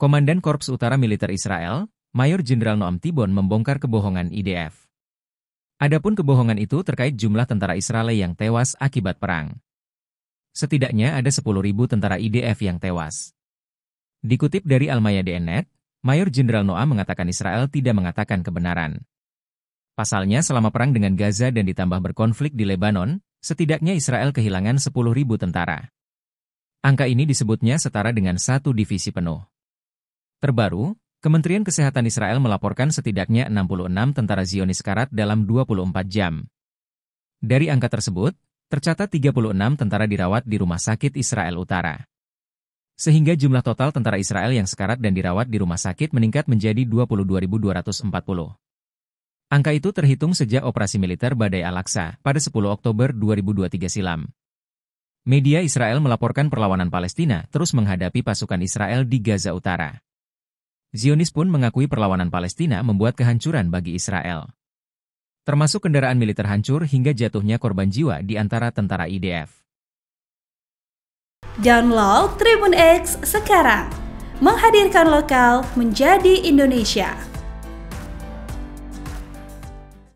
Komandan Korps Utara Militer Israel, Mayor Jenderal Noam Tibon membongkar kebohongan IDF. Adapun kebohongan itu terkait jumlah tentara Israel yang tewas akibat perang. Setidaknya ada 10.000 tentara IDF yang tewas. Dikutip dari Almayadeenet, Mayor Jenderal Noam mengatakan Israel tidak mengatakan kebenaran. Pasalnya selama perang dengan Gaza dan ditambah berkonflik di Lebanon, setidaknya Israel kehilangan 10.000 tentara. Angka ini disebutnya setara dengan satu divisi penuh. Terbaru, Kementerian Kesehatan Israel melaporkan setidaknya 66 tentara Zionis karat dalam 24 jam. Dari angka tersebut, tercatat 36 tentara dirawat di Rumah Sakit Israel Utara. Sehingga jumlah total tentara Israel yang sekarat dan dirawat di rumah sakit meningkat menjadi 22.240. Angka itu terhitung sejak operasi militer Badai Al-Aqsa pada 10 Oktober 2023 silam. Media Israel melaporkan perlawanan Palestina terus menghadapi pasukan Israel di Gaza Utara. Zionis pun mengakui perlawanan Palestina membuat kehancuran bagi Israel. Termasuk kendaraan militer hancur hingga jatuhnya korban jiwa di antara tentara IDF. Download Tribun X sekarang. Menghadirkan lokal menjadi Indonesia.